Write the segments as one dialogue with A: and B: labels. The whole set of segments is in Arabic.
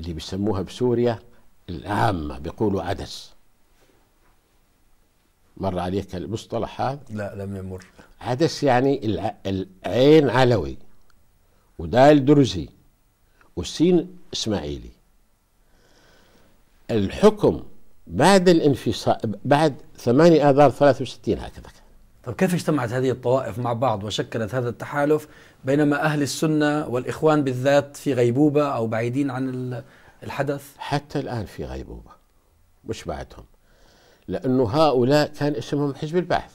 A: اللي بيسموها بسوريا العامة بيقولوا عدس مر عليك المصطلح هذا؟ لا لم يمر عدس يعني العين علوي ودال درزي والسين اسماعيلي الحكم بعد الانفصال بعد 8 اذار 63 هكذا كان
B: طب كيف اجتمعت هذه الطوائف مع بعض وشكلت هذا التحالف بينما أهل السنة والإخوان بالذات في غيبوبة أو بعيدين عن الحدث حتى الآن في غيبوبة مش بعدهم
A: لأنه هؤلاء كان اسمهم حزب البعث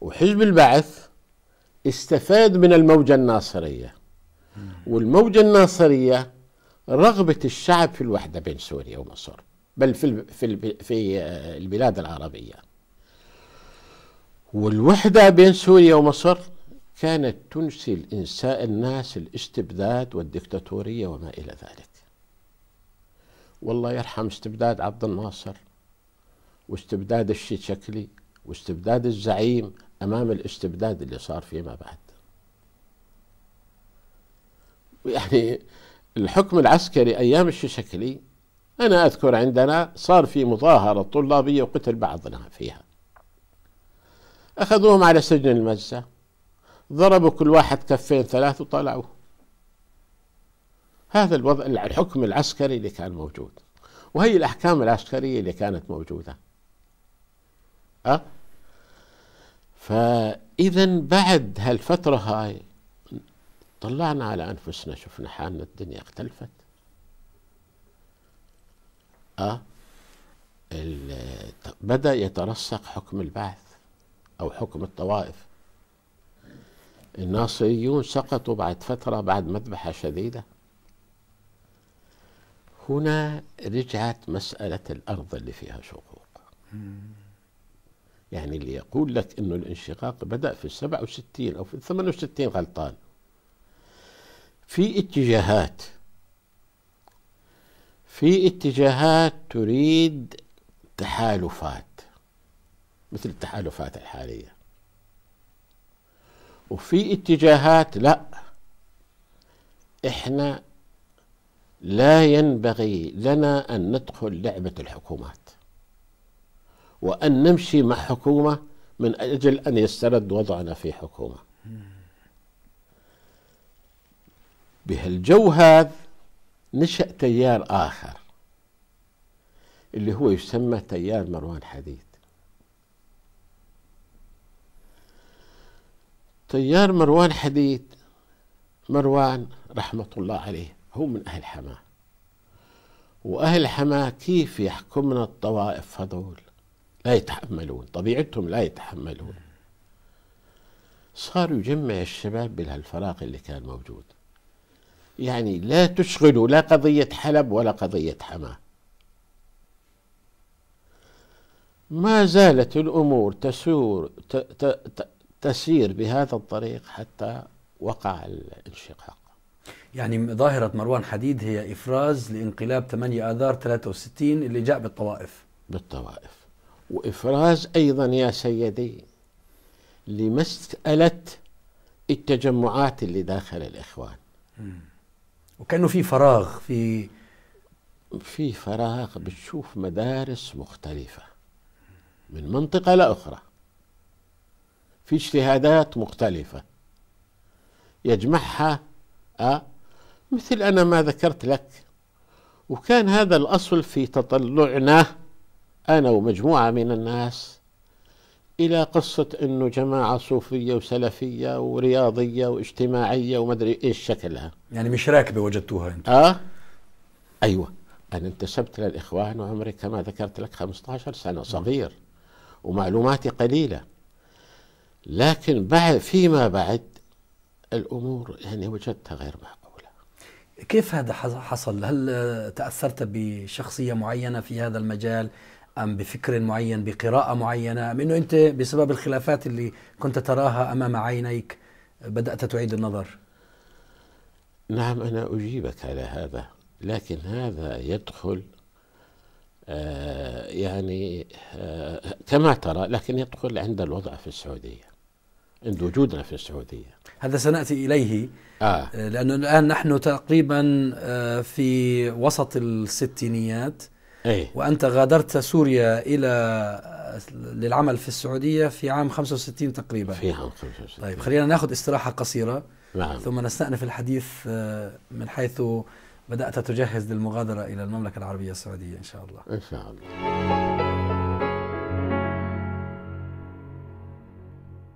A: وحزب البعث استفاد من الموجة الناصرية والموجة الناصرية رغبة الشعب في الوحدة بين سوريا ومصر بل في في البلاد العربية والوحدة بين سوريا ومصر كانت تنسي الإنساء الناس الاستبداد والدكتاتورية وما إلى ذلك والله يرحم استبداد عبد الناصر واستبداد الشيشكلي واستبداد الزعيم أمام الاستبداد اللي صار فيما بعد يعني الحكم العسكري أيام شكلي أنا أذكر عندنا صار في مظاهرة طلابية وقتل بعضنا فيها أخذوهم على سجن المجزة ضربوا كل واحد كفين ثلاث وطلعوه هذا الوضع الحكم العسكري اللي كان موجود وهي الأحكام العسكرية اللي كانت موجودة أه؟ فإذا بعد هالفترة هاي طلعنا على أنفسنا شفنا حالنا الدنيا اختلفت أه؟ بدأ يترسخ حكم البعث أو حكم الطوائف الناصريون سقطوا بعد فترة بعد مذبحة شديدة هنا رجعت مسألة الأرض اللي فيها شقوق يعني اللي يقول لك أنه الانشقاق بدأ في السبع وستين أو في الثمان وستين غلطان في اتجاهات في اتجاهات تريد تحالفات مثل التحالفات الحالية وفي اتجاهات لا احنا لا ينبغي لنا ان ندخل لعبة الحكومات وان نمشي مع حكومة من اجل ان يسترد وضعنا في حكومة بهالجو هذا نشأ تيار آخر اللي هو يسمى تيار مروان حديد تيار مروان حديد مروان رحمة الله عليه هو من أهل حماه وأهل حماه كيف يحكمنا الطوائف هذول لا يتحملون طبيعتهم لا يتحملون صار يجمع الشباب بهالفراغ اللي كان موجود يعني لا تشغلوا لا قضية حلب ولا قضية حماه ما زالت الأمور تسور ت ت ت تسير
B: بهذا الطريق حتى وقع الانشقاق يعني ظاهرة مروان حديد هي إفراز لانقلاب 8 آذار 63 اللي جاء بالطوائف
A: بالطوائف
B: وإفراز أيضا يا سيدي
A: لمسألة التجمعات اللي داخل الإخوان وكأنه في فراغ في في فراغ بتشوف مدارس مختلفة من منطقة لأخرى في اجتهادات مختلفة يجمعها آه، مثل أنا ما ذكرت لك وكان هذا الأصل في تطلعنا أنا ومجموعة من الناس إلى قصة أنه جماعة صوفية وسلفية ورياضية واجتماعية ومدري إيش شكلها يعني مش راكبة وجدتوها أنت آه أيوة أنا انتسبت للإخوان وعمري كما ذكرت لك 15 سنة صغير ومعلوماتي قليلة لكن بعد فيما بعد الامور يعني وجدتها غير معقوله.
B: كيف هذا حصل؟ هل تاثرت بشخصيه معينه في هذا المجال؟ ام بفكر معين بقراءه معينه؟ ام انه انت بسبب الخلافات اللي كنت تراها امام عينيك بدات تعيد النظر؟
A: نعم انا اجيبك على هذا، لكن هذا يدخل آه يعني آه كما ترى لكن يدخل عند الوضع في السعوديه. عند وجودنا في السعودية
B: هذا سنأتي إليه آه. آه، لأنه الآن نحن تقريبا آه، في وسط الستينيات أي. وأنت غادرت سوريا إلى آه، للعمل في السعودية في عام 65 تقريبا في عام 65 طيب خلينا ناخذ استراحة قصيرة نعم. ثم نستأنف الحديث من حيث بدأت تجهز للمغادرة إلى المملكة العربية السعودية إن شاء الله
A: إن شاء الله